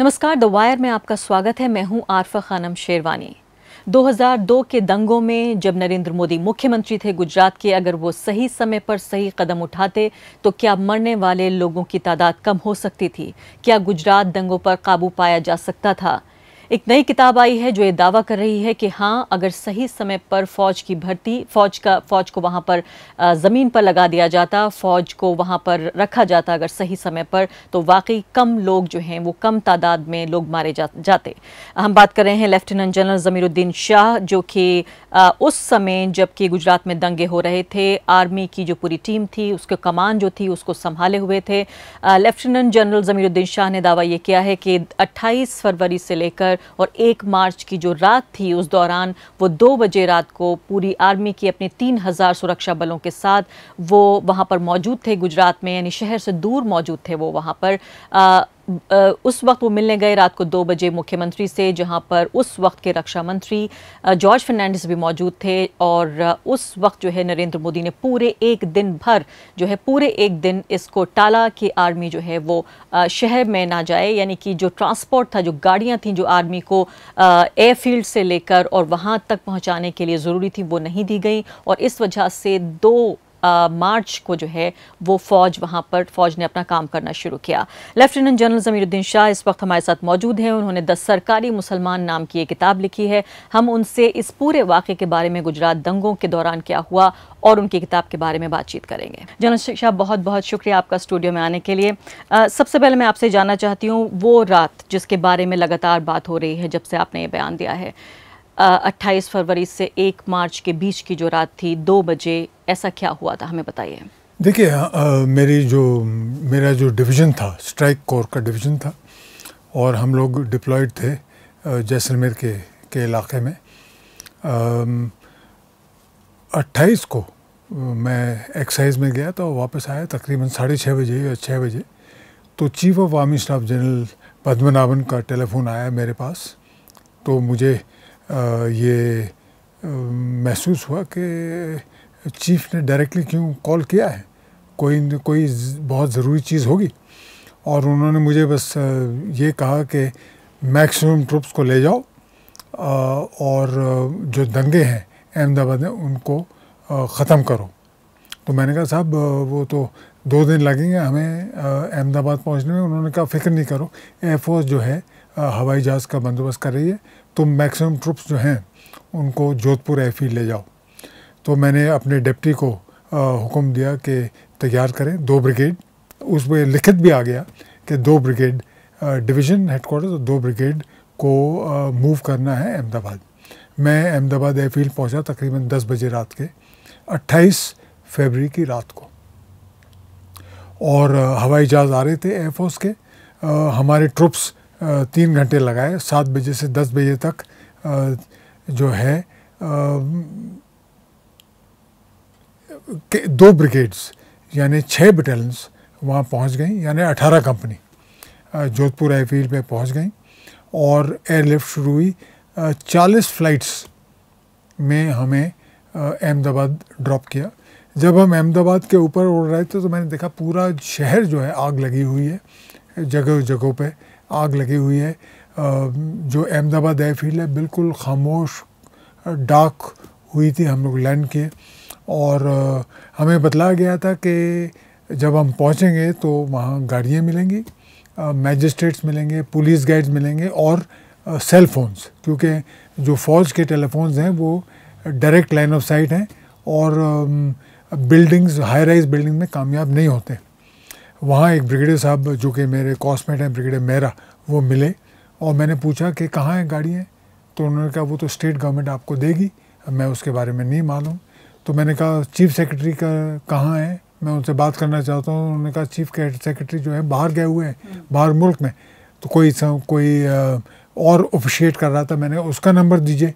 नमस्कार the wire में आपका स्वागत है मैं हूं आरफा खानम शेरवानी 2002 के दंगों में जब नरेंद्र मोदी मुख्यमंत्री थे गुजरात के अगर वो सही समय पर सही कदम उठाते तो क्या मरने वाले लोगों की तादाद कम हो सकती थी क्या गुजरात दंगों पर काबू पाया जा सकता था एक नई किताब आई है जो ये दावा कर रही है कि हाँ अगर सही समय पर फौज की भर्ती फौज का फौज को वहाँ पर ज़मीन पर लगा दिया जाता फौज को वहाँ पर रखा जाता अगर सही समय पर तो वाकई कम लोग जो हैं वो कम तादाद में लोग मारे जा, जाते हम बात कर रहे हैं लेफ्टिनेंट जनरल ज़मीरुद्दीन शाह जो कि उस समय जबकि गुजरात में दंगे हो रहे थे आर्मी की जो पूरी टीम थी उसके कमान जो थी उसको संभाले हुए थे लेफ्टिनेंट जनरल ज़मीरुद्दीन शाह ने दावा ये किया है कि अट्ठाईस फरवरी से लेकर और एक मार्च की जो रात थी उस दौरान वो दो बजे रात को पूरी आर्मी की अपने तीन हज़ार सुरक्षा बलों के साथ वो वहाँ पर मौजूद थे गुजरात में यानी शहर से दूर मौजूद थे वो वहाँ पर आ, उस वक्त वो मिलने गए रात को दो बजे मुख्यमंत्री से जहां पर उस वक्त के रक्षा मंत्री जॉर्ज फर्नांडिस भी मौजूद थे और उस वक्त जो है नरेंद्र मोदी ने पूरे एक दिन भर जो है पूरे एक दिन इसको टाला कि आर्मी जो है वो शहर में ना जाए यानी कि जो ट्रांसपोर्ट था जो गाड़ियाँ थी जो आर्मी को एयरफील्ड से लेकर और वहाँ तक पहुँचाने के लिए ज़रूरी थी वो नहीं दी गई और इस वजह से दो मार्च को जो है वो फौज वहाँ पर फौज ने अपना काम करना शुरू किया लेफ्टिनेंट जनरल जमीरुद्दीन शाह इस वक्त हमारे साथ मौजूद हैं उन्होंने दस सरकारी मुसलमान नाम की ये किताब लिखी है हम उनसे इस पूरे वाक़े के बारे में गुजरात दंगों के दौरान क्या हुआ और उनकी किताब के बारे में बातचीत करेंगे जनरल शाह बहुत बहुत शुक्रिया आपका स्टूडियो में आने के लिए सबसे पहले मैं आपसे जानना चाहती हूँ वो रात जिसके बारे में लगातार बात हो रही है जब से आपने ये बयान दिया है अट्ठाईस फरवरी से एक मार्च के बीच की जो रात थी दो बजे ऐसा क्या हुआ था हमें बताइए देखिए मेरी जो मेरा जो डिवीज़न था स्ट्राइक कोर का डिवीज़न था और हम लोग डिप्लॉयड थे जैसलमेर के के इलाके में अट्ठाईस को मैं एक्साइज में गया तो वापस आया तकरीबन साढ़े छः बजे या छः बजे तो chief of army staff general Padmanabhan का टेलीफोन आया मेरे पास तो मुझे ये महसूस हुआ कि चीफ ने डायरेक्टली क्यों कॉल किया है कोई कोई बहुत ज़रूरी चीज़ होगी और उन्होंने मुझे बस ये कहा कि मैक्सिमम ट्रुप्स को ले जाओ और जो दंगे हैं अहमदाबाद में उनको ख़त्म करो तो मैंने कहा साहब वो तो दो दिन लगेंगे हमें अहमदाबाद पहुंचने में उन्होंने कहा फ़िक्र नहीं करो एयरफोर्स जो है हवाई जहाज़ का बंदोबस्त कर रही है तुम मैक्सिमम ट्रुप्स जो हैं उनको जोधपुर एफ ले जाओ तो मैंने अपने डिप्टी को हुक्म दिया कि तैयार करें दो ब्रिगेड उस पर लिखित भी आ गया कि दो ब्रिगेड डिवीज़न हेडकोार्टर तो दो ब्रिगेड को मूव करना है अहमदाबाद मैं अहमदाबाद एयरफील्ड पहुंचा तकरीबन 10 बजे रात के 28 फरवरी की रात को और हवाई जहाज़ आ रहे थे एयरफोर्स के आ, हमारे ट्रुप्स तीन घंटे लगाए सात बजे से दस बजे तक जो है दो ब्रिगेड्स यानी छः बटालियंस वहाँ पहुँच गई यानी अठारह कंपनी जोधपुर एयरफील्ड पे पहुँच गई और एयरलिफ्ट शुरू हुई चालीस फ्लाइट्स में हमें अहमदाबाद ड्रॉप किया जब हम अहमदाबाद के ऊपर उड़ रहे थे तो मैंने देखा पूरा शहर जो है आग लगी हुई है जगह जगहों पे आग लगी हुई है जो अहमदाबाद एयरफील्ड है बिल्कुल खामोश डाक हुई थी हम लोग लैंड किए और हमें बतलाया गया था कि जब हम पहुंचेंगे तो वहाँ गाड़ियाँ मिलेंगी मैजिस्ट्रेट्स मिलेंगे पुलिस गाइड्स मिलेंगे और सेल फोन्स क्योंकि जो फौज के टेलीफोन्स हैं वो डायरेक्ट लाइन ऑफ साइट हैं और बिल्डिंग्स हाई राइज बिल्डिंग में कामयाब नहीं होते वहाँ एक ब्रिगेडियर साहब जो कि मेरे कॉस्मेट हैं ब्रिगेडियर मेरा वो मिले और मैंने पूछा कि कहाँ हैं गाड़ियाँ तो उन्होंने कहा वो तो स्टेट गवर्नमेंट आपको देगी मैं उसके बारे में नहीं मालूम तो मैंने कहा चीफ सेक्रेटरी का कहाँ है मैं उनसे बात करना चाहता हूँ उन्होंने कहा चीफ सेक्रेटरी जो है बाहर गए हुए हैं हम्म। बाहर मुल्क में तो कोई कोई और ऑफिशिएट कर रहा था मैंने उसका नंबर दीजिए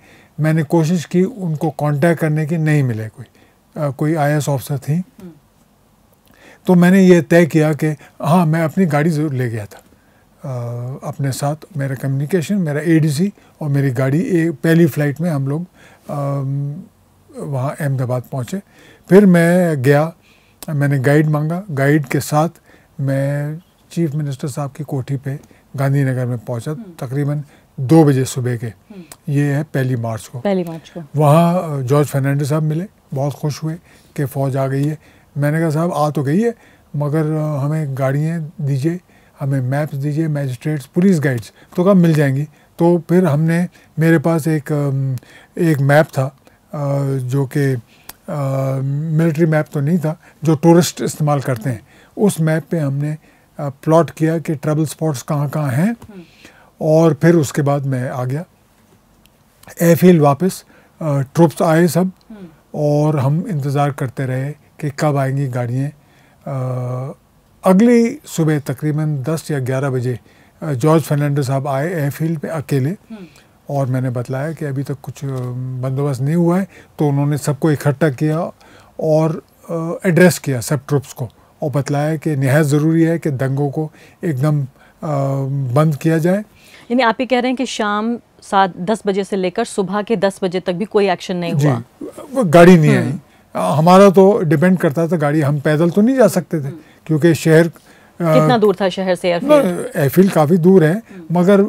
मैंने कोशिश की उनको कांटेक्ट करने की नहीं मिले कोई आ, कोई आई ऑफिसर थी हम्म। तो मैंने ये तय किया कि हाँ मैं अपनी गाड़ी ज़रूर ले गया था आ, अपने साथ मेरा कम्युनिकेशन मेरा एडीसी और मेरी गाड़ी ए, पहली फ़्लाइट में हम लोग वहाँ अहमदाबाद पहुँचे फिर मैं गया मैंने गाइड मांगा गाइड के साथ मैं चीफ मिनिस्टर साहब की कोठी पे गांधीनगर में पहुंचा हम्म। तकरीबन दो बजे सुबह के हम्म। ये है पहली मार्च को पहली मार्च को वहाँ जॉर्ज फर्नांडिस साहब मिले बहुत खुश हुए कि फ़ौज आ गई है मैंने कहा साहब आ तो गई है मगर हमें गाड़ियाँ दीजिए हमें मैप्स दीजिए मैजिस्ट्रेट्स पुलिस गाइड्स तो कब मिल जाएंगी तो फिर हमने मेरे पास एक एक मैप था जो कि मिलिट्री मैप तो नहीं था जो टूरिस्ट इस्तेमाल करते हैं उस मैप पे हमने प्लॉट किया कि ट्रेवल स्पॉट्स कहाँ कहाँ हैं और फिर उसके बाद मैं आ गया एयरफील्ड वापस ट्रुप्स आए सब हम्म। और हम इंतज़ार करते रहे कि कब आएंगी गाड़ियाँ अगली सुबह तकरीबन 10 या 11 बजे जॉर्ज फर्नांडो साहब आए एयरफील्ड पे अकेले हम्म। और मैंने बताया कि अभी तक कुछ बंदोबस्त नहीं हुआ है तो उन्होंने सबको इकट्ठा किया और एड्रेस किया सब ट्रुप्स को और बतलाया कि नहायत ज़रूरी है कि दंगों को एकदम बंद किया जाए यानी आप ये कह रहे हैं कि शाम सात दस बजे से लेकर सुबह के दस बजे तक भी कोई एक्शन नहीं हुआ वो गाड़ी नहीं हम्म। आई हमारा तो डिपेंड करता था गाड़ी हम पैदल तो नहीं जा सकते थे क्योंकि शहर कितना दूर था शहर से एयरफील्ड काफ़ी दूर है मगर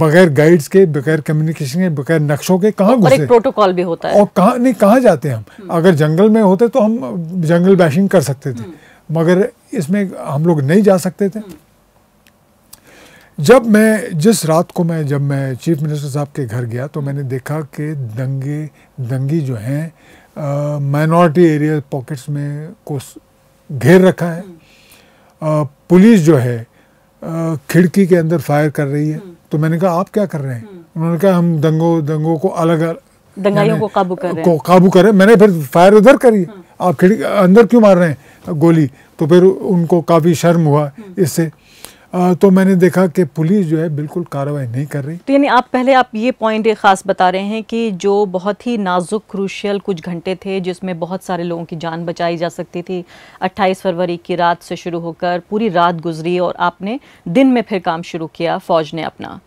बगैर गाइड्स के बगैर कम्युनिकेशन के बगैर नक्शों के कहाँ घुसे एक प्रोटोकॉल भी होता है और कहाँ नहीं कहाँ जाते हम हम्म। अगर जंगल में होते तो हम जंगल बैशिंग कर सकते थे हम्म। मगर इसमें हम लोग नहीं जा सकते थे जब मैं जिस रात को मैं जब मैं चीफ मिनिस्टर साहब के घर गया तो मैंने देखा कि दंगे दंगी जो हैं माइनॉरिटी एरिया पॉकेट्स में को घेर रखा है पुलिस जो है खिड़की के अंदर फायर कर रही है हम्म। तो मैंने कहा आप क्या कर रहे हैं हम्म। उन्होंने कहा हम दंगों दंगों को अलग दंगाइयों को काबू कर को काबू करें मैंने फिर फायर उधर करी हम्म। आप खिड़की अंदर क्यों मार रहे हैं गोली तो फिर उनको काफ़ी शर्म हुआ इससे तो मैंने देखा कि पुलिस जो है बिल्कुल कार्रवाई नहीं कर रही तो यानी आप पहले आप ये पॉइंट खास बता रहे हैं कि जो बहुत ही नाजुक क्रूशियल कुछ घंटे थे जिसमें बहुत सारे लोगों की जान बचाई जा सकती थी 28 फरवरी की रात से शुरू होकर पूरी रात गुजरी और आपने दिन में फिर काम शुरू किया फौज ने अपना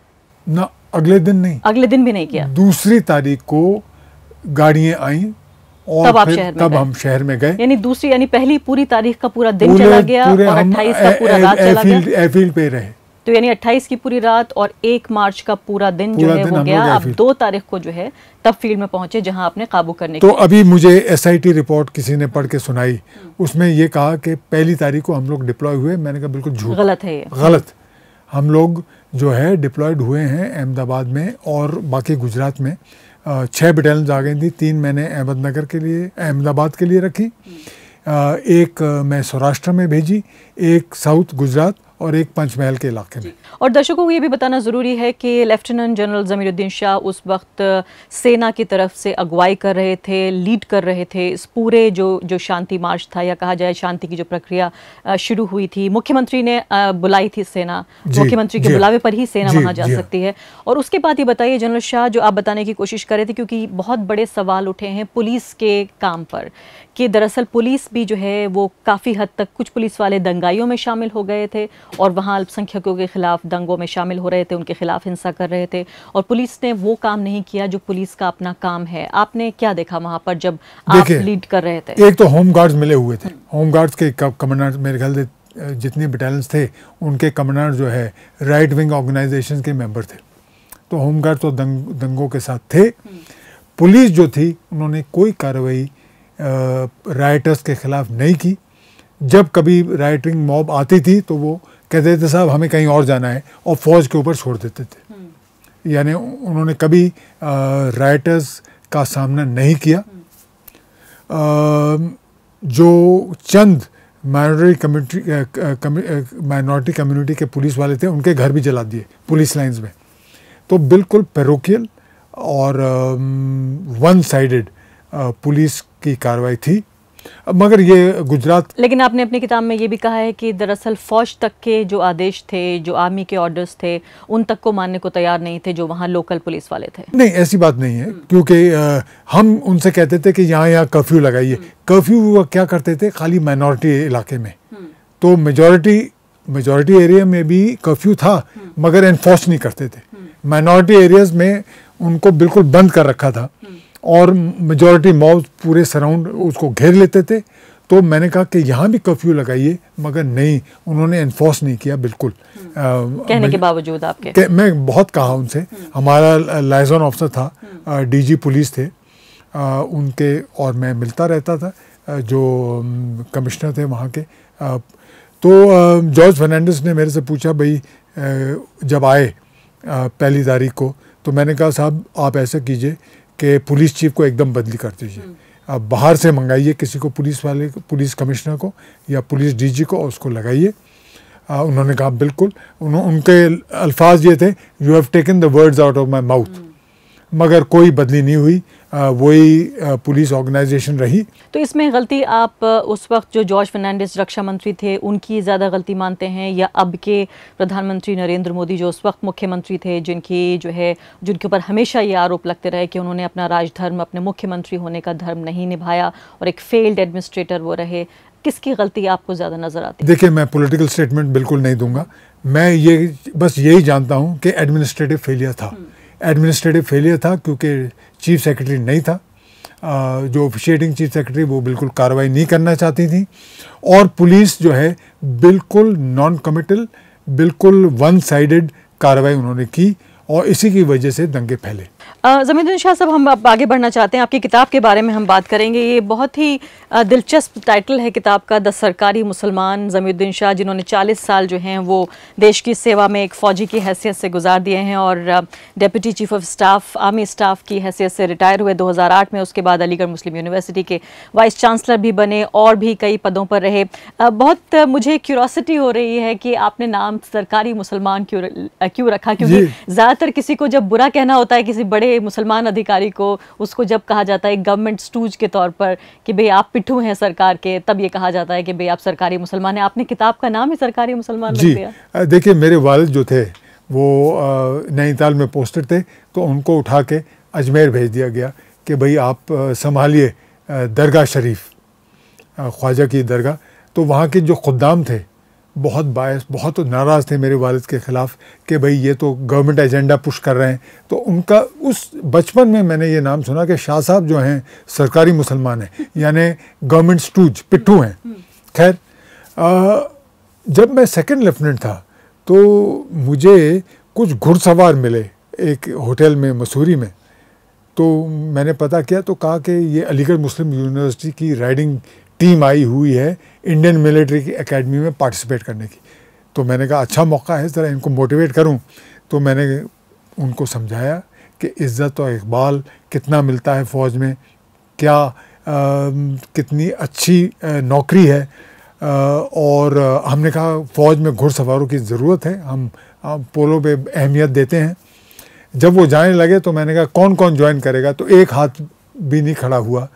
ना अगले दिन नहीं अगले दिन भी नहीं किया दूसरी तारीख को गाड़ियाँ आई और तब आप शहर में तब हम शहर में गए यानी दूसरी यानी पहली पूरी तारीख का पूरा दिन चला गया और 28 का पूरा रात चला गया पे रहे तो यानी 28 की पूरी रात और एक मार्च का पूरा दिन पूरा जो है दिन वो गया आप दो तारीख को जो है तब फील्ड में पहुंचे जहां आपने काबू करने तो अभी मुझे एसआईटी रिपोर्ट किसी ने पढ़ के सुनाई उसमें ये कहा कि पहली तारीख को हम लोग डिप्लॉय हुए मैंने कहा बिल्कुल झूठ गलत है ये गलत हम लोग जो है डिप्लॉयड हुए हैं अहमदाबाद में और बाकी गुजरात में छः बटालियन आ गई थी तीन मैंने अहमदनगर के लिए अहमदाबाद के लिए रखी एक मैं सौराष्ट्र में भेजी एक साउथ गुजरात और एक पंचमहल के इलाके में और दर्शकों को ये भी बताना ज़रूरी है कि लेफ्टिनेंट जनरल ज़मीरुद्दीन शाह उस वक्त सेना की तरफ से अगुवाई कर रहे थे लीड कर रहे थे इस पूरे जो जो शांति मार्च था या कहा जाए शांति की जो प्रक्रिया शुरू हुई थी मुख्यमंत्री ने बुलाई थी सेना मुख्यमंत्री के बुलावे पर ही सेना वहाँ जा सकती है और उसके बाद ये बताइए जनरल शाह जो आप बताने की कोशिश कर रहे थे क्योंकि बहुत बड़े सवाल उठे हैं पुलिस के काम पर कि दरअसल पुलिस भी जो है वो काफ़ी हद तक कुछ पुलिस वाले दंगाइयों में शामिल हो गए थे और वहाँ अल्पसंख्यकों के ख़िलाफ़ दंगों में शामिल हो रहे थे उनके ख़िलाफ़ हिंसा कर रहे थे और पुलिस ने वो काम नहीं किया जो पुलिस का अपना काम है आपने क्या देखा वहाँ पर जब आप लीड कर रहे थे एक तो होम गार्ड्स मिले हुए थे होम गार्ड्स के कमांडर मेरे ख्याल जितने बटालियंस थे उनके कमांडर जो है राइट विंग ऑर्गेनाइजेशन के मेंबर थे तो होमगार्ड तो दंग, दंगों के साथ थे हम्म। पुलिस जो थी उन्होंने कोई कार्रवाई राइटर्स के ख़िलाफ़ नहीं की जब कभी राइटिंग मॉब आती थी तो वो कहते थे साहब हमें कहीं और जाना है और फ़ौज के ऊपर छोड़ देते थे हम्म। यानी उन्होंने कभी राइटर्स का सामना नहीं किया आ, जो चंद माइनॉरिटी कम्युनिटी माइनॉरिटी कम्युनिटी के पुलिस वाले थे उनके घर भी जला दिए पुलिस लाइंस में तो बिल्कुल पेरोकियल और वन साइडेड पुलिस की कार्रवाई थी अब मगर ये गुजरात लेकिन आपने अपनी किताब में ये भी कहा है कि दरअसल फौज तक के जो आदेश थे जो आर्मी के ऑर्डर्स थे उन तक को मानने को तैयार नहीं थे जो वहाँ लोकल पुलिस वाले थे नहीं ऐसी बात नहीं है क्योंकि हम उनसे कहते थे कि यहाँ यहाँ कर्फ्यू लगाइए कर्फ्यू हम्म। वो क्या करते थे खाली माइनॉरिटी इलाके में हम्म। तो मेजॉरिटी मेजॉरिटी एरिया में भी कर्फ्यू था हम्म। मगर एनफोर्स नहीं करते थे माइनॉरिटी एरियाज में उनको बिल्कुल बंद कर रखा था और मेजॉरिटी मॉब पूरे सराउंड उसको घेर लेते थे तो मैंने कहा कि यहाँ भी कर्फ्यू लगाइए मगर नहीं उन्होंने इन्फोर्स नहीं किया बिल्कुल आ, हम्म। कहने के बावजूद आपके मैं बहुत कहा उनसे हम्म। हमारा लाइजन ऑफिसर था डीजी हम्म। पुलिस थे आ, उनके और मैं मिलता रहता था जो कमिश्नर थे वहाँ के आ, तो जॉर्ज फर्नांडिस ने मेरे से पूछा भाई जब आए पहली तारीख को तो मैंने कहा साहब आप ऐसा कीजिए कि पुलिस चीफ को एकदम बदली कर दीजिए हम्म। आप बाहर से मंगाइए किसी को पुलिस वाले पुलिस कमिश्नर को या पुलिस डीजी को उसको लगाइए उन्होंने कहा बिल्कुल उन्होंने उनके अल्फाज ये थे you have taken the words out of my mouth मगर कोई बदली नहीं हुई वही पुलिस ऑर्गेनाइजेशन रही तो इसमें गलती आप उस वक्त जो जॉर्ज फर्नांडिस रक्षा मंत्री थे उनकी ज़्यादा गलती मानते हैं या अब के प्रधानमंत्री नरेंद्र मोदी जो उस वक्त मुख्यमंत्री थे जिनकी जो है जिनके ऊपर हमेशा ये आरोप लगते रहे कि उन्होंने अपना राजधर्म अपने मुख्यमंत्री होने का धर्म नहीं निभाया और एक फेल्ड एडमिनिस्ट्रेटर वो रहे किसकी गलती आपको ज़्यादा नज़र आती है देखिए मैं पोलिटिकल स्टेटमेंट बिल्कुल नहीं दूंगा मैं ये बस यही जानता हूँ कि एडमिनिस्ट्रेटिव फेलियर था हम्म। एडमिनिस्ट्रेटिव फेलियर था क्योंकि चीफ सेक्रेटरी नहीं था जो ऑफिशिएटिंग चीफ सेक्रेटरी वो बिल्कुल कार्रवाई नहीं करना चाहती थी और पुलिस जो है बिल्कुल नॉन कमिटल बिल्कुल वन साइडेड कार्रवाई उन्होंने की और इसी की वजह से दंगे फैले जमीन शाह साहब हम आप आगे बढ़ना चाहते हैं आपकी किताब के बारे में हम बात करेंगे ये बहुत ही दिलचस्प टाइटल है किताब का द सरकारी मुसलमान जमीन शाह जिन्होंने 40 साल जो हैं वो देश की सेवा में एक फ़ौजी की हैसियत से गुजार दिए हैं और deputy chief of staff army staff की हैसियत से रिटायर हुए दो में उसके बाद अलीगढ़ मुस्लिम यूनिवर्सिटी के वाइस चांसलर भी बने और भी कई पदों पर रहे बहुत मुझे क्यूरोसिटी हो रही है कि आपने नाम सरकारी मुसलमान क्यों क्यों रखा क्योंकि ज़्यादातर किसी को जब बुरा कहना होता है किसी बड़े मुसलमान अधिकारी को उसको जब कहा जाता है गवर्नमेंट स्टूज के तौर पर कि भई आप पिट्ठू हैं सरकार के तब ये कहा जाता है कि भई आप सरकारी मुसलमान हैं आपने किताब का नाम ही सरकारी मुसलमान जी देखिए मेरे वालद जो थे वो नैनीताल में पोस्टर थे तो उनको उठा के अजमेर भेज दिया गया कि भई आप संभालिए दरगाह शरीफ ख्वाजा की दरगाह तो वहाँ के जो खुदाम थे बहुत बायस बहुत तो नाराज़ थे मेरे वालद के ख़िलाफ़ कि भाई ये तो गवर्नमेंट एजेंडा पुश कर रहे हैं तो उनका उस बचपन में मैंने ये नाम सुना कि शाह साहब जो हैं सरकारी मुसलमान हैं यानी गवर्नमेंट स्टूज पिट्ठू हैं हम्म। खैर जब मैं सेकंड लेफ्टिनेंट था तो मुझे कुछ घुड़सवार मिले एक होटल में मसूरी में तो मैंने पता किया तो कहा कि ये अलीगढ़ मुस्लिम यूनिवर्सिटी की राइडिंग टीम आई हुई है इंडियन मिलिट्री की अकेडमी में पार्टिसिपेट करने की तो मैंने कहा अच्छा मौका है ज़रा इनको मोटिवेट करूँ तो मैंने उनको समझाया कि इज़्ज़त और इकबाल कितना मिलता है फ़ौज में क्या आ, कितनी अच्छी नौकरी है आ, और हमने कहा फ़ौज में घुड़सवारों की ज़रूरत है हम, हम पोलो पे अहमियत देते हैं जब वो जाने लगे तो मैंने कहा कौन कौन ज्वाइन करेगा तो एक हाथ भी नहीं खड़ा हुआ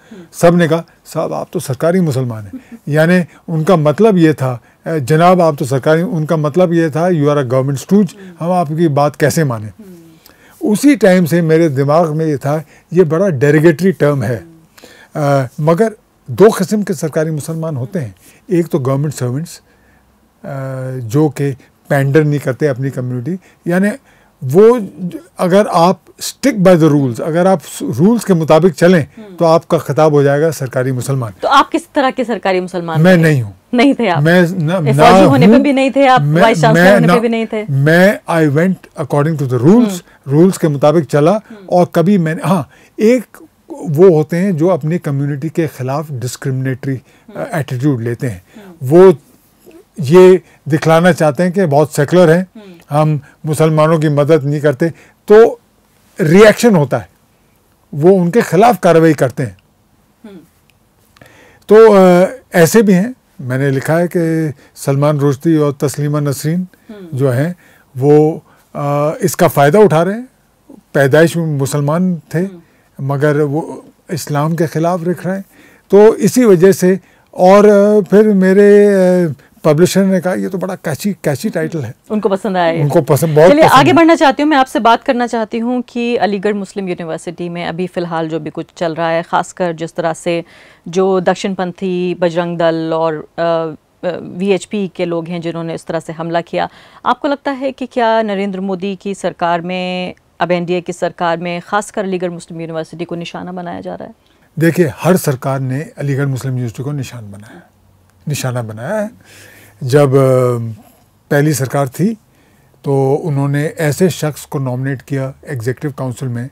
सब ने कहा साहब आप तो सरकारी मुसलमान हैं यानी उनका मतलब ये था जनाब आप तो सरकारी उनका मतलब ये था you are a government stooge हम आपकी बात कैसे माने उसी टाइम से मेरे दिमाग में ये था ये बड़ा डेरिगेटरी टर्म है आ, मगर दो किस्म के सरकारी मुसलमान होते हैं एक तो गवर्नमेंट सर्वेंट्स जो कि पैंडर नहीं करते अपनी कम्युनिटी यानी वो अगर आप स्टिक बाय द रूल्स अगर आप रूल्स के मुताबिक चलें हम्म। तो आपका खिताब हो जाएगा सरकारी मुसलमान तो आप किस तरह के सरकारी मुसलमान मैं नहीं हूँ नहीं थे आप मैं न, ना होने पे भी नहीं थे आप मैं, मैं, होने ना, पे भी नहीं थे मैं I went according to the rules rules के मुताबिक चला हम्म। और कभी मैंने हाँ एक वो होते हैं जो अपनी कम्युनिटी के खिलाफ डिस्क्रिमिनेटरी हम्म। एटीट्यूड लेते हैं वो ये दिखलाना चाहते हैं कि बहुत सेकुलर हैं हम मुसलमानों की मदद नहीं करते तो रिएक्शन होता है वो उनके खिलाफ कार्रवाई करते हैं हम्म। तो ऐसे भी हैं मैंने लिखा है कि सलमान रुश्ती और तस्लीमा नसरीन हम्म। जो हैं वो इसका फ़ायदा उठा रहे हैं पैदाइश में मुसलमान थे हम्म। मगर वो इस्लाम के ख़िलाफ़ लिख रहे हैं तो इसी वजह से और फिर मेरे पब्लिशर ने कहा ये तो बड़ा कैची कैची टाइटल है उनको पसंद आया उनको पसंद बहुत चलिए आगे बढ़ना चाहती हूँ मैं आपसे बात करना चाहती हूँ कि अलीगढ़ मुस्लिम यूनिवर्सिटी में अभी फ़िलहाल जो भी कुछ चल रहा है ख़ासकर जिस तरह से जो दक्षिणपंथी बजरंग दल और वी के लोग हैं जिन्होंने इस तरह से हमला किया आपको लगता है कि क्या नरेंद्र मोदी की सरकार में अब एन की सरकार में खासकर अलीगढ़ मुस्लिम यूनिवर्सिटी को निशाना बनाया जा रहा है देखिए हर सरकार ने अलीगढ़ मुस्लिम यूनिवर्सिटी को निशान बनाया निशाना बनाया है जब पहली सरकार थी तो उन्होंने ऐसे शख्स को नॉमिनेट किया एग्जीक्यूटिव काउंसिल में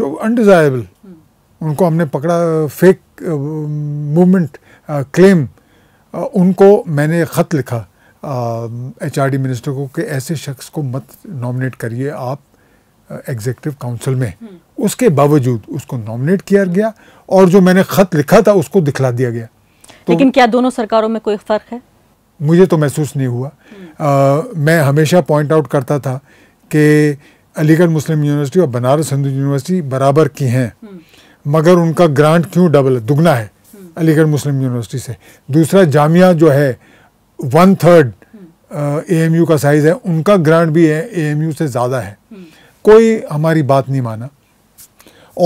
जो अनडिजायरेबल हम्म। उनको हमने पकड़ा फेक मूवमेंट क्लेम उनको मैंने ख़त लिखा एच आर डी मिनिस्टर को कि ऐसे शख्स को मत नॉमिनेट करिए आप एग्जीक्यूटिव काउंसिल में हम्म। उसके बावजूद उसको नॉमिनेट किया गया और जो मैंने ख़त लिखा था उसको दिखला दिया गया तो, लेकिन क्या दोनों सरकारों में कोई फ़र्क है मुझे तो महसूस नहीं हुआ आ, हम्म। मैं हमेशा पॉइंट आउट करता था कि अलीगढ़ मुस्लिम यूनिवर्सिटी और बनारस हिंदू यूनिवर्सिटी बराबर की हैं हम्म। मगर उनका ग्रांट क्यों डबल है दुगना है हम्म। अलीगढ़ मुस्लिम यूनिवर्सिटी से दूसरा जामिया जो है one third A M U का साइज़ है उनका ग्रांट भी ए एम यू से ज़्यादा है कोई हमारी बात नहीं माना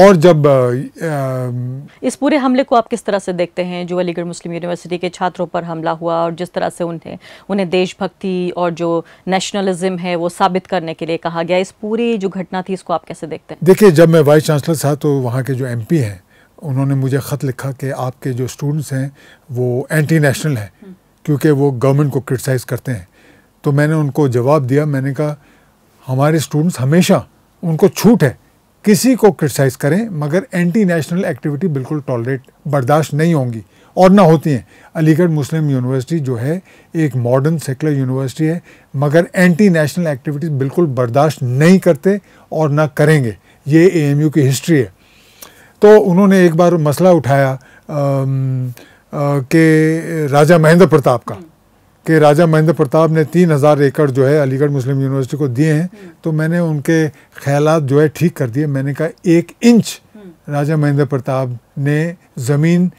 और जब आ, इस पूरे हमले को आप किस तरह से देखते हैं जो अलीगढ़ मुस्लिम यूनिवर्सिटी के छात्रों पर हमला हुआ और जिस तरह से उन्हें उन्हें देशभक्ति और जो नेशनलिज्म है वो साबित करने के लिए कहा गया इस पूरी जो घटना थी इसको आप कैसे देखते हैं देखिए जब मैं वाइस चांसलर था तो वहाँ के जो एम हैं उन्होंने मुझे ख़त लिखा कि आपके जो स्टूडेंट्स हैं वो एंटी नेशनल हैं हम्म। क्योंकि वो गवर्नमेंट को क्रिटिसाइज़ करते हैं तो मैंने उनको जवाब दिया मैंने कहा हमारे स्टूडेंट्स हमेशा उनको छूट है किसी को क्रिटिसाइज़ करें मगर एंटी नेशनल एक्टिविटी बिल्कुल टॉलरेट बर्दाश्त नहीं होंगी और ना होती हैं अलीगढ़ मुस्लिम यूनिवर्सिटी जो है एक मॉडर्न सेकुलर यूनिवर्सिटी है मगर एंटी नेशनल एक्टिविटीज़ बिल्कुल बर्दाश्त नहीं करते और ना करेंगे ये एएमयू की हिस्ट्री है तो उन्होंने एक बार मसला उठाया कि राजा महेंद्र प्रताप का कि राजा महेंद्र प्रताप ने तीन हज़ार एकड़ जो है अलीगढ़ मुस्लिम यूनिवर्सिटी को दिए हैं हम्म। तो मैंने उनके ख्याल जो है ठीक कर दिए मैंने कहा एक इंच हम्म। राजा महेंद्र प्रताप ने ज़मीन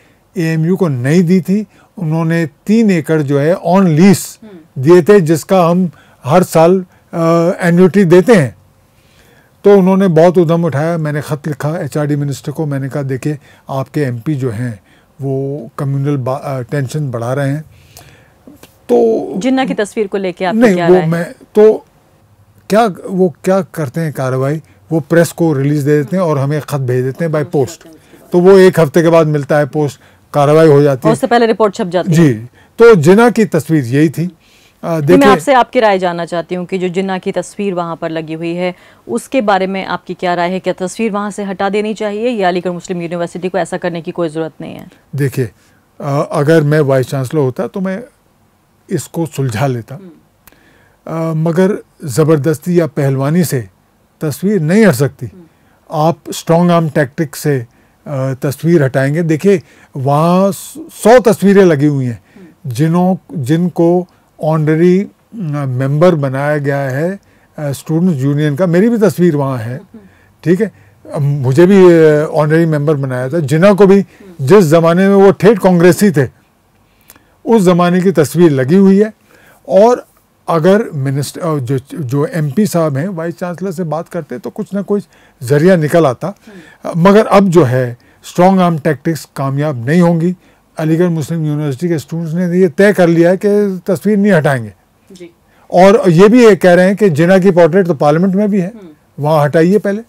एएमयू को नहीं दी थी उन्होंने तीन एकड़ जो है ऑन लीस हम्म। दिए थे जिसका हम हर साल एन्यूटी देते हैं तो उन्होंने बहुत उदम उठाया मैंने ख़त लिखा एच मिनिस्टर को मैंने कहा देखिए आपके एम जो हैं वो कम्यूनल टेंशन बढ़ा रहे हैं तो जिन्ना की तस्वीर को लेके आप नहीं क्या वो मैं तो क्या वो क्या करते हैं कार्रवाई वो प्रेस को रिलीज दे देते हैं और हमें खत भेज देते हैं बाय पोस्ट तो वो एक हफ्ते के बाद मिलता है पोस्ट कार्रवाई हो जाती है उससे पहले रिपोर्ट छप जाती जी तो जिन्ना की तस्वीर यही थी आ, तो मैं आपसे आपकी राय जानना चाहती हूँ कि जो जिन्ना की तस्वीर वहाँ पर लगी हुई है उसके बारे में आपकी क्या राय है क्या तस्वीर वहाँ से हटा देनी चाहिए या अलीगढ़ मुस्लिम यूनिवर्सिटी को ऐसा करने की कोई ज़रूरत नहीं है देखिए अगर मैं वाइस चांसलर होता तो मैं इसको सुलझा लेता आ, हम्म। मगर ज़बरदस्ती या पहलवानी से तस्वीर नहीं हट सकती हम्म। आप स्ट्रॉन्ग आर्म टैक्टिक से तस्वीर हटाएंगे देखिए वहाँ सौ तस्वीरें लगी हुई हैं हम्म। जिनों जिनको ऑनरी मेंबर बनाया गया है स्टूडेंट्स यूनियन का मेरी भी तस्वीर वहाँ है ठीक है मुझे भी ऑनरी मेंबर बनाया था जिन्हों को भी जिस ज़माने में वो ठेठ कांग्रेसी थे उस ज़माने की तस्वीर लगी हुई है और अगर मिनिस्टर जो जो एम साहब हैं वाइस चांसलर से बात करते तो कुछ ना कुछ जरिया निकल आता मगर अब जो है स्ट्रॉन्ग आर्म टैक्टिक्स कामयाब नहीं होंगी अलीगढ़ मुस्लिम यूनिवर्सिटी के स्टूडेंट्स ने ये तय कर लिया है कि तस्वीर नहीं हटाएंगे जी। और ये भी ये कह रहे हैं कि जिना की पोर्ट्रेट तो पार्लियामेंट में भी है हम्म। वहाँ हटाइए पहले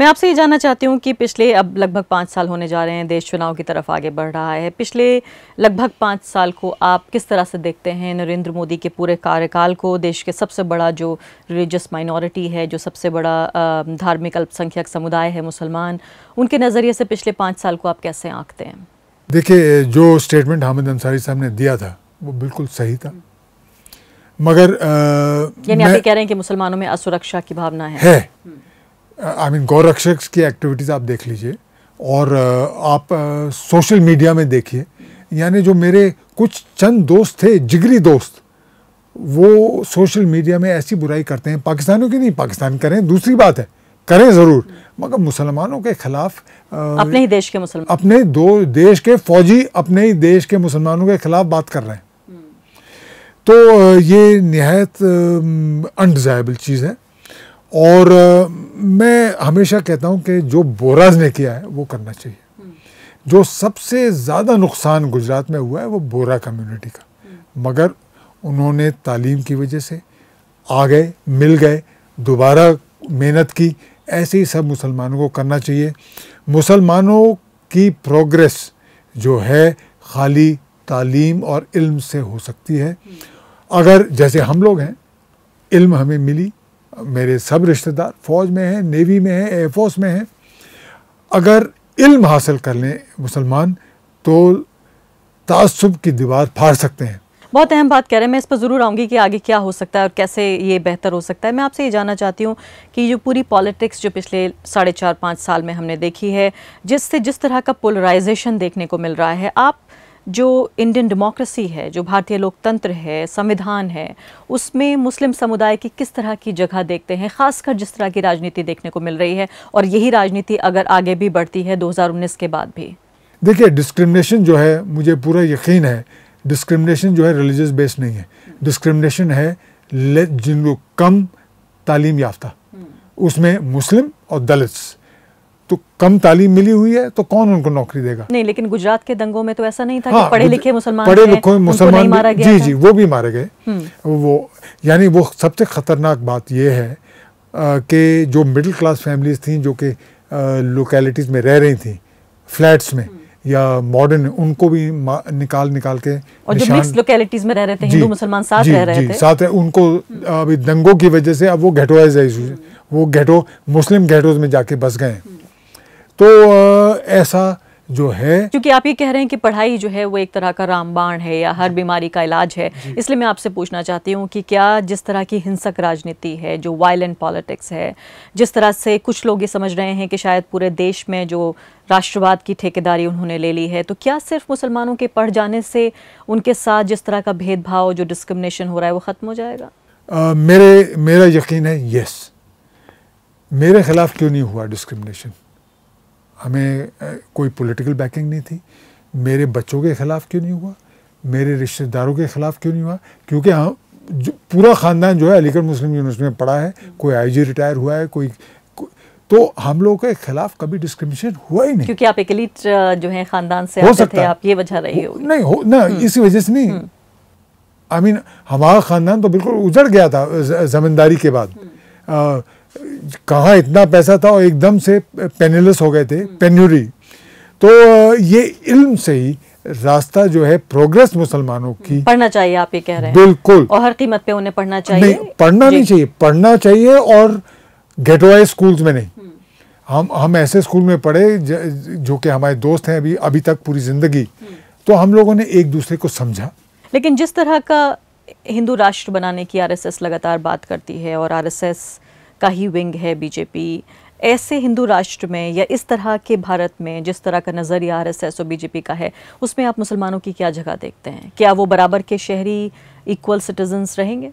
मैं आपसे ये जानना चाहती हूँ कि पिछले अब लगभग पाँच साल होने जा रहे हैं देश चुनाव की तरफ आगे बढ़ रहा है पिछले लगभग पाँच साल को आप किस तरह से देखते हैं नरेंद्र मोदी के पूरे कार्यकाल को देश के सबसे बड़ा जो रिलीजियस माइनॉरिटी है जो सबसे बड़ा धार्मिक अल्पसंख्यक समुदाय है मुसलमान उनके नज़रिए से पिछले पाँच साल को आप कैसे आँखते हैं देखिए जो स्टेटमेंट हामिद अंसारी साहब ने दिया था वो बिल्कुल सही था मगर यानी आप कह रहे हैं कि मुसलमानों में असुरक्षा की भावना है, है हम्म। आई मीन गौरक्षक की एक्टिविटीज़ आप देख लीजिए और आप सोशल मीडिया में देखिए यानी जो मेरे कुछ चंद दोस्त थे जिगरी दोस्त वो सोशल मीडिया में ऐसी बुराई करते हैं पाकिस्तानों की नहीं पाकिस्तान करें दूसरी बात है करें ज़रूर मगर मुसलमानों के खिलाफ अपने ही देश के मुसलमान अपने दो देश के फौजी अपने ही देश के मुसलमानों के खिलाफ बात कर रहे हैं हम्म। तो ये नहायत अनडिज़ायबल चीज़ है और मैं हमेशा कहता हूँ कि जो बोराज ने किया है वो करना चाहिए जो सबसे ज़्यादा नुकसान गुजरात में हुआ है वो बोरा कम्युनिटी का मगर उन्होंने तालीम की वजह से आ गए मिल गए दोबारा मेहनत की ऐसे ही सब मुसलमानों को करना चाहिए मुसलमानों की प्रोग्रेस जो है खाली तालीम और इल्म से हो सकती है अगर जैसे हम लोग हैं इल्म हमें मिली मेरे सब रिश्तेदार फ़ौज में हैं नेवी में हैं एयरफोर्स में हैं अगर इल्म हासिल कर लें मुसलमान तो तसब की दीवार फाड़ सकते हैं बहुत अहम बात कह रहे हैं मैं इस पर ज़रूर आऊँगी कि आगे क्या हो सकता है और कैसे ये बेहतर हो सकता है मैं आपसे ये जानना चाहती हूँ कि जो पूरी पॉलिटिक्स जो पिछले साढ़े चार पाँच साल में हमने देखी है जिससे जिस तरह का पोलराइजेशन देखने को मिल रहा है आप जो इंडियन डेमोक्रेसी है जो भारतीय लोकतंत्र है संविधान है उसमें मुस्लिम समुदाय की किस तरह की जगह देखते हैं खासकर जिस तरह की राजनीति देखने को मिल रही है और यही राजनीति अगर आगे भी बढ़ती है 2019 के बाद भी देखिए डिस्क्रिमिनेशन जो है मुझे पूरा यकीन है डिस्क्रिमिनेशन जो है रिलीजियस बेस्ड नहीं है डिस्क्रिमिनेशन है जिन लोग कम तालीम याफ्ता हम्म। उसमें मुस्लिम और दलित्स तो कम तालीम मिली हुई है तो कौन उनको नौकरी देगा नहीं लेकिन गुजरात के दंगों में तो ऐसा नहीं था हाँ, कि पढ़े लिखे मुसलमान पढ़े लिखे मुसलमान जी जी वो भी मारे गए हम्म। वो यानी वो सबसे खतरनाक बात ये है कि जो मिडिल क्लास फैमिलीज थी जो कि लोकेलिटीज़ में रह रही थी फ्लैट्स में हम्म। या मॉडर्न उनको भी निकाल निकाल के और जो मिक्स लोकेलिटीज में रह रहे थे हिंदू मुसलमान साथ जी, रह रहे जी, थे साथ है उनको हम्म। अभी दंगों की वजह से अब वो घेटोइज वो घेटो मुस्लिम घेटोज में जाके बस गए तो ऐसा जो है क्योंकि आप ये कह रहे हैं कि पढ़ाई जो है वो एक तरह का रामबाण है या हर बीमारी का इलाज है इसलिए मैं आपसे पूछना चाहती हूँ कि क्या जिस तरह की हिंसक राजनीति है जो वायलेंट पॉलिटिक्स है जिस तरह से कुछ लोग ये समझ रहे हैं कि शायद पूरे देश में जो राष्ट्रवाद की ठेकेदारी उन्होंने ले ली है तो क्या सिर्फ मुसलमानों के पढ़ जाने से उनके साथ जिस तरह का भेदभाव जो डिस्क्रिमिनेशन हो रहा है वो ख़त्म हो जाएगा मेरे मेरा यकीन है यस मेरे खिलाफ क्यों नहीं हुआ डिस्क्रिमिनेशन हमें कोई पॉलिटिकल बैकिंग नहीं थी मेरे बच्चों के ख़िलाफ़ क्यों नहीं हुआ मेरे रिश्तेदारों के ख़िलाफ़ क्यों नहीं हुआ क्योंकि हम हाँ, जो पूरा ख़ानदान जो है अलीगढ़ मुस्लिम यूनिवर्सिटी में पढ़ा है हम्म। कोई आईजी रिटायर हुआ है कोई तो हम लोगों के खिलाफ कभी डिस्क्रिमिनेशन हुआ ही नहीं क्योंकि आप एक जो है खानदान से हो सकते थे आप ये वजह रही हो नहीं हो ना हम्म। इसी वजह से नहीं आई हम्म। मीन हमारा खानदान तो बिल्कुल उजड़ गया था जमींदारी के बाद कहाँ इतना पैसा था और एकदम से पेनलेस हो गए थे पेन्यूरी हम्म। तो ये इल्म से ही रास्ता जो है प्रोग्रेस मुसलमानों की पढ़ना चाहिए आप ये कह रहे हैं बिल्कुल और हर कीमत पे उन्हें पढ़ना चाहिए नहीं पढ़ना नहीं चाहिए पढ़ना चाहिए और गेटोवाइज स्कूल्स में नहीं हम्म। हम हम ऐसे स्कूल में पढ़े जो कि हमारे दोस्त हैं अभी अभी तक पूरी ज़िंदगी हम्म। तो हम लोगों ने एक दूसरे को समझा लेकिन जिस तरह का हिंदू राष्ट्र बनाने की आरएसएस लगातार बात करती है और आरएसएस का ही विंग है बीजेपी ऐसे हिंदू राष्ट्र में या इस तरह के भारत में जिस तरह का नज़रिया आर एस एस और बीजेपी का है उसमें आप मुसलमानों की क्या जगह देखते हैं क्या वो बराबर के शहरी इक्वल सिटीजन्स रहेंगे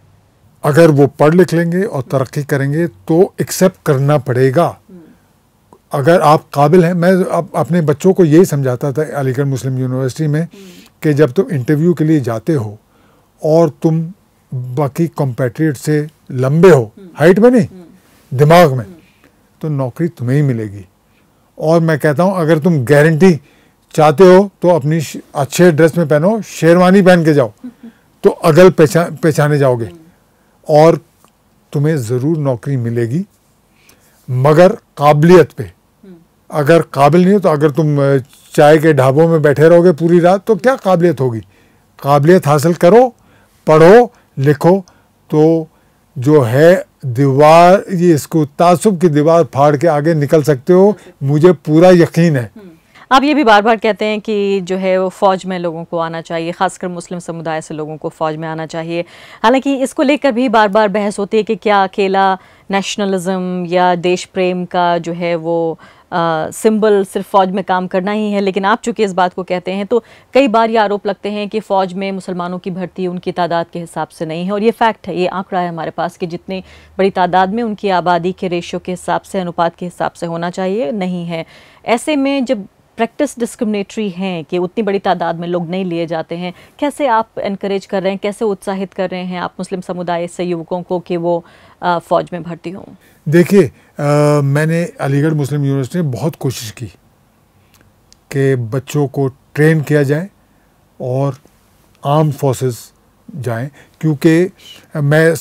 अगर वो पढ़ लिख लेंगे और तरक्की करेंगे तो एक्सेप्ट करना पड़ेगा अगर आप काबिल हैं मैं अप, अपने बच्चों को यही समझाता था अलीगढ़ मुस्लिम यूनिवर्सिटी में कि जब तुम इंटरव्यू के लिए जाते हो और तुम बाकी कॉम्पेट्रेट से लंबे हो हाइट में नहीं दिमाग में तो नौकरी तुम्हें ही मिलेगी और मैं कहता हूँ अगर तुम गारंटी चाहते हो तो अपनी अच्छे ड्रेस में पहनो शेरवानी पहन के जाओ तो अगल पहचान पहचाने जाओगे और तुम्हें ज़रूर नौकरी मिलेगी मगर काबिलियत पे अगर काबिल नहीं हो तो अगर तुम चाय के ढाबों में बैठे रहोगे पूरी रात तो क्या काबिलियत होगी काबिलियत हासिल करो पढ़ो लिखो तो जो है दीवार ये इसको तासुब की दीवार फाड़ के आगे निकल सकते हो मुझे पूरा यकीन है हम्म। आप ये भी बार बार कहते हैं कि जो है वो फ़ौज में लोगों को आना चाहिए खासकर मुस्लिम समुदाय से लोगों को फ़ौज में आना चाहिए हालांकि इसको लेकर भी बार बार बहस होती है कि क्या अकेला नेशनलिज्म या देश प्रेम का जो है वो सिंबल सिर्फ फ़ौज में काम करना ही है लेकिन आप चूँकि इस बात को कहते हैं तो कई बार ये आरोप लगते हैं कि फ़ौज में मुसलमानों की भर्ती उनकी तादाद के हिसाब से नहीं है और ये फैक्ट है ये आंकड़ा है हमारे पास कि जितनी बड़ी तादाद में उनकी आबादी के रेशियो के हिसाब से अनुपात के हिसाब से होना चाहिए नहीं है ऐसे में जब प्रैक्टिस डिस्क्रिमिनेटरी हैं कि उतनी बड़ी तादाद में लोग नहीं लिए जाते हैं कैसे आप इनक्रेज कर रहे हैं कैसे उत्साहित कर रहे हैं आप मुस्लिम समुदाय से युवकों को कि वो फ़ौज में भर्ती हों देखिए मैंने अलीगढ़ मुस्लिम यूनिवर्सिटी में बहुत कोशिश की कि बच्चों को ट्रेन किया जाए और आर्म फोर्सेस जाएं क्योंकि मैं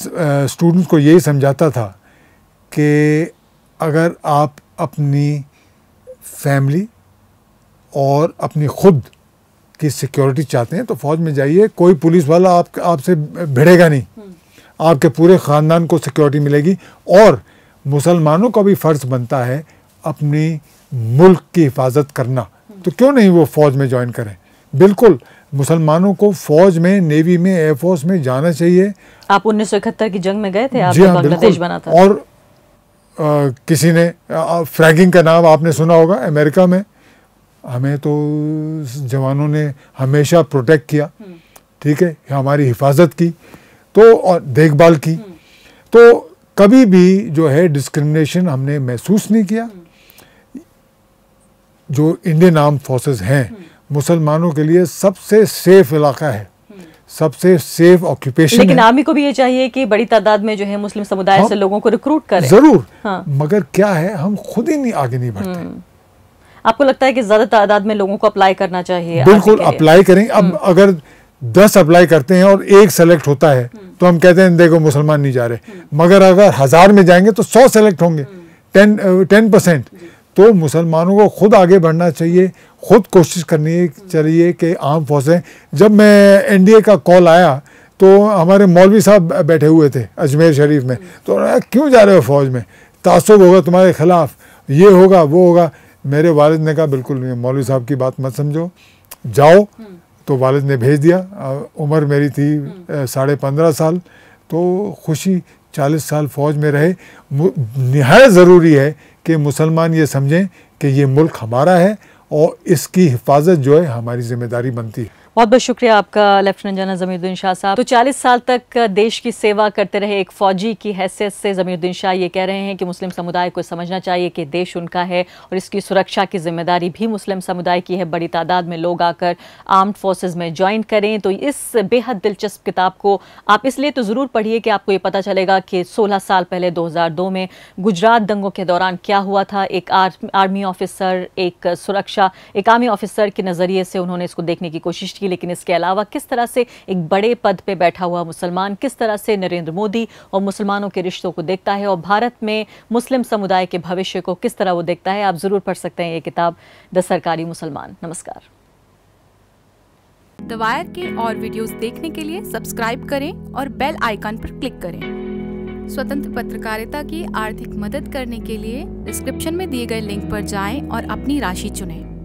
स्टूडेंट्स को यही समझाता था कि अगर आप अपनी फैमिली और अपनी खुद की सिक्योरिटी चाहते हैं तो फौज में जाइए कोई पुलिस वाला आप आपसे भिड़ेगा नहीं हम्म। आपके पूरे ख़ानदान को सिक्योरिटी मिलेगी और मुसलमानों का भी फ़र्ज बनता है अपने मुल्क की हिफाजत करना तो क्यों नहीं वो फ़ौज में ज्वाइन करें बिल्कुल मुसलमानों को फौज में नेवी में एयरफोर्स में जाना चाहिए आप उन्नीस की जंग में गए थे आप जी हाँ बांग्लादेश बना था और आ, किसी ने फ्रैगिंग का नाम आपने सुना होगा अमेरिका में हमें तो जवानों ने हमेशा प्रोटेक्ट किया हम्म। ठीक है हमारी हिफाजत की तो और देखभाल की हम्म। तो कभी भी जो है डिस्क्रिमिनेशन हमने महसूस नहीं किया जो इंडियन आर्म फोर्सेस हैं मुसलमानों के लिए सबसे सेफ इलाका है सबसे सेफ ऑक्यूपेशन लेकिन आर्मी को भी ये चाहिए कि बड़ी तादाद में जो है मुस्लिम समुदाय से हाँ, लोगों को रिक्रूट करें जरूर हाँ। मगर क्या है हम खुद ही नहीं आगे नहीं बढ़ते हम्म। आपको लगता है कि ज्यादा तादाद में लोगों को अप्लाई करना चाहिए बिल्कुल अप्लाई करें अब हम्म। अगर दस अप्लाई करते हैं और एक सेलेक्ट होता है हम्म। तो हम कहते हैं देखो मुसलमान नहीं जा रहे हम्म। मगर अगर हज़ार में जाएंगे तो सौ सेलेक्ट होंगे हम्म। टेन टेन परसेंट तो मुसलमानों को खुद आगे बढ़ना चाहिए खुद कोशिश करनी चाहिए कि आम फौजें जब मैं एनडीए का कॉल आया तो हमारे मौलवी साहब बैठे हुए थे अजमेर शरीफ में तो क्यों जा रहे हो फौज में तासब होगा तुम्हारे ख़िलाफ़ ये होगा वो होगा मेरे वालद ने कहा बिल्कुल नहीं मौलवी साहब की बात मत समझो जाओ तो वालद ने भेज दिया उम्र मेरी थी हम्म। साढ़े पंद्रह साल तो खुशी चालीस साल फ़ौज में रहे नहाय ज़रूरी है कि मुसलमान ये समझें कि ये मुल्क हमारा है और इसकी हिफाजत जो है हमारी ज़िम्मेदारी बनती है बहुत बहुत शुक्रिया आपका लेफ्टिनेंट जनरल जमीरुद्दीन शाह साहब तो 40 साल तक देश की सेवा करते रहे एक फौजी की हैसियत से जमीरुद्दीन शाह ये कह रहे हैं कि मुस्लिम समुदाय को समझना चाहिए कि देश उनका है और इसकी सुरक्षा की जिम्मेदारी भी मुस्लिम समुदाय की है बड़ी तादाद में लोग आकर आर्म्ड फोर्सेज में ज्वाइन करें तो इस बेहद दिलचस्प किताब को आप इसलिए तो ज़रूर पढ़िए कि आपको ये पता चलेगा कि सोलह साल पहले दो में गुजरात दंगों के दौरान क्या हुआ था एक आर्मी ऑफिसर एक सुरक्षा एक आर्मी ऑफिसर के नज़रिए से उन्होंने इसको देखने की कोशिश की थी लेकिन इसके अलावा किस तरह से एक बड़े पद पर बैठा हुआ मुसलमान किस तरह से नरेंद्र मोदी और मुसलमानों के रिश्तों को देखता है और भारत में मुस्लिम समुदाय के भविष्य को किस तरह वो देखता है आप ज़रूर पढ़ सकते हैं ये किताब द सरकारी मुसलमान नमस्कार दवायर के और वीडियोस देखने के लिए सब्सक्राइब करें और बेल आइकन पर क्लिक करें स्वतंत्र पत्रकारिता की आर्थिक मदद करने के लिए डिस्क्रिप्शन में दिए गए लिंक पर जाएं और अपनी राशि चुनें